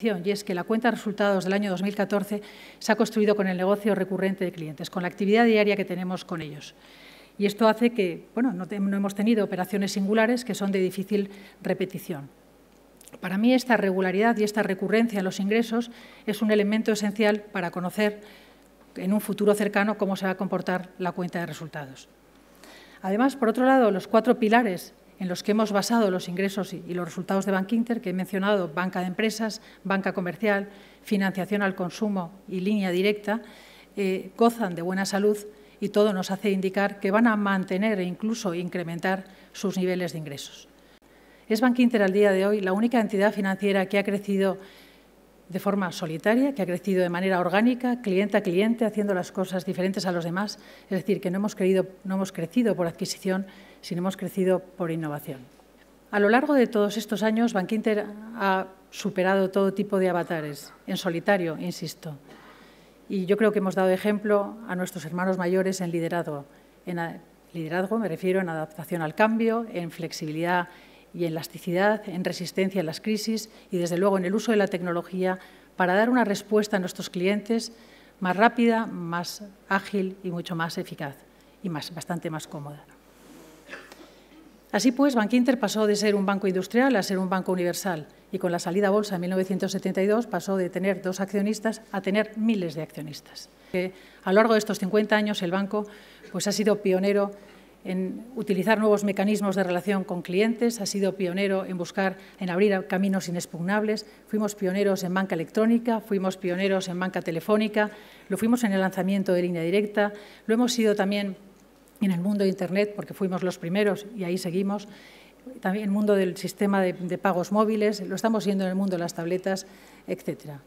y es que la cuenta de resultados del año 2014 se ha construido con el negocio recurrente de clientes, con la actividad diaria que tenemos con ellos. Y esto hace que bueno, no, no hemos tenido operaciones singulares que son de difícil repetición. Para mí esta regularidad y esta recurrencia en los ingresos es un elemento esencial para conocer en un futuro cercano cómo se va a comportar la cuenta de resultados. Además, por otro lado, los cuatro pilares en los que hemos basado los ingresos y los resultados de Bank Inter, que he mencionado, banca de empresas, banca comercial, financiación al consumo y línea directa, eh, gozan de buena salud y todo nos hace indicar que van a mantener e incluso incrementar sus niveles de ingresos. Es Bank Inter al día de hoy la única entidad financiera que ha crecido de forma solitaria, que ha crecido de manera orgánica, cliente a cliente, haciendo las cosas diferentes a los demás. Es decir, que no hemos, no hemos crecido por adquisición, sino hemos crecido por innovación. A lo largo de todos estos años, Bankinter ha superado todo tipo de avatares, en solitario, insisto. Y yo creo que hemos dado ejemplo a nuestros hermanos mayores en liderazgo. En liderazgo me refiero en adaptación al cambio, en flexibilidad y en elasticidad, en resistencia a las crisis y, desde luego, en el uso de la tecnología para dar una respuesta a nuestros clientes más rápida, más ágil y mucho más eficaz y más, bastante más cómoda. Así pues, Bankinter pasó de ser un banco industrial a ser un banco universal y con la salida a bolsa en 1972 pasó de tener dos accionistas a tener miles de accionistas. Eh, a lo largo de estos 50 años el banco pues, ha sido pionero en utilizar nuevos mecanismos de relación con clientes, ha sido pionero en buscar, en abrir caminos inexpugnables, fuimos pioneros en banca electrónica, fuimos pioneros en banca telefónica, lo fuimos en el lanzamiento de línea directa, lo hemos sido también en el mundo de Internet, porque fuimos los primeros y ahí seguimos, también en el mundo del sistema de, de pagos móviles, lo estamos viendo en el mundo de las tabletas, etcétera.